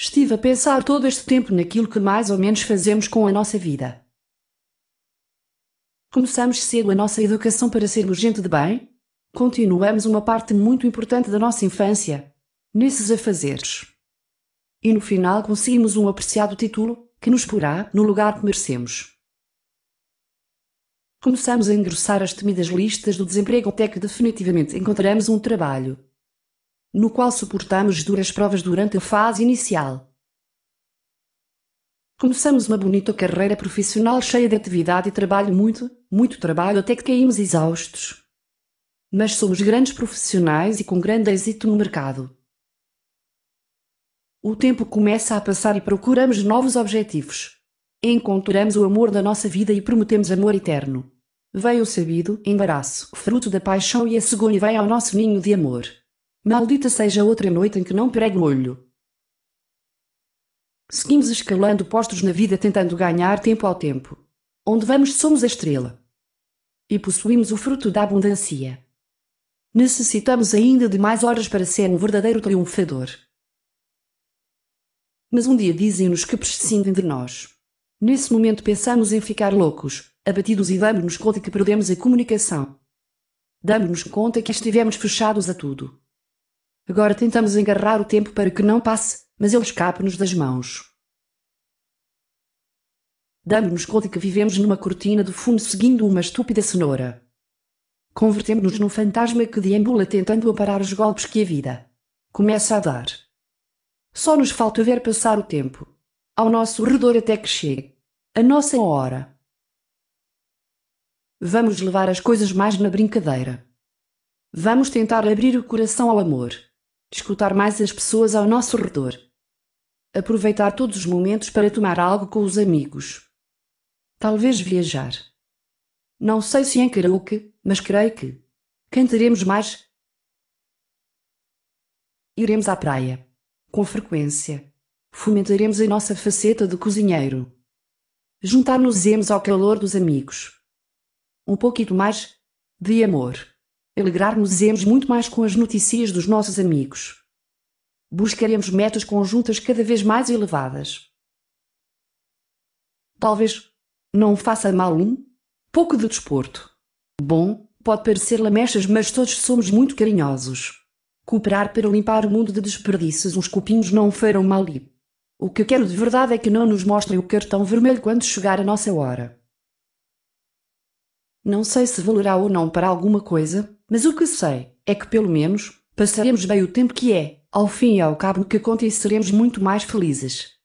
Estive a pensar todo este tempo naquilo que mais ou menos fazemos com a nossa vida. Começamos cedo a nossa educação para sermos gente de bem? Continuamos uma parte muito importante da nossa infância nesses afazeres. E no final conseguimos um apreciado título que nos porá no lugar que merecemos. Começamos a engrossar as temidas listas do desemprego até que definitivamente encontramos um trabalho no qual suportamos duras provas durante a fase inicial. Começamos uma bonita carreira profissional cheia de atividade e trabalho muito, muito trabalho até que caímos exaustos. Mas somos grandes profissionais e com grande êxito no mercado. O tempo começa a passar e procuramos novos objetivos. Encontramos o amor da nossa vida e prometemos amor eterno. Vem o sabido embaraço, fruto da paixão, e a cegonha vem ao nosso ninho de amor. Maldita seja outra noite em que não prego olho. Seguimos escalando postos na vida tentando ganhar tempo ao tempo. Onde vamos somos a estrela. E possuímos o fruto da abundância. Necessitamos ainda de mais horas para ser um verdadeiro triunfador. Mas um dia dizem-nos que prescindem de nós. Nesse momento pensamos em ficar loucos, abatidos e damos-nos conta que perdemos a comunicação. Damos-nos conta que estivemos fechados a tudo. Agora tentamos engarrar o tempo para que não passe, mas ele escape-nos das mãos. Damos-nos conta que vivemos numa cortina do fundo seguindo uma estúpida cenoura. Convertemos-nos num fantasma que deambula tentando aparar os golpes que a vida começa a dar. Só nos falta ver passar o tempo, ao nosso redor até que chegue a nossa hora. Vamos levar as coisas mais na brincadeira. Vamos tentar abrir o coração ao amor escutar mais as pessoas ao nosso redor, aproveitar todos os momentos para tomar algo com os amigos. Talvez viajar. Não sei se em karaoke, mas creio que cantaremos mais. Iremos à praia, com frequência. Fomentaremos a nossa faceta de cozinheiro. Juntar-nos-emos ao calor dos amigos. Um pouquinho mais de amor. Alegrar-nos-emos muito mais com as notícias dos nossos amigos. Buscaremos metas conjuntas cada vez mais elevadas. Talvez não faça mal um pouco de desporto. Bom, pode parecer lamechas, mas todos somos muito carinhosos. Cooperar para limpar o mundo de desperdícios, uns copinhos não farão mal. -lhe. O que eu quero de verdade é que não nos mostrem o cartão vermelho quando chegar a nossa hora. Não sei se valerá ou não para alguma coisa, mas o que sei é que pelo menos passaremos bem o tempo que é, ao fim e ao cabo no que seremos muito mais felizes.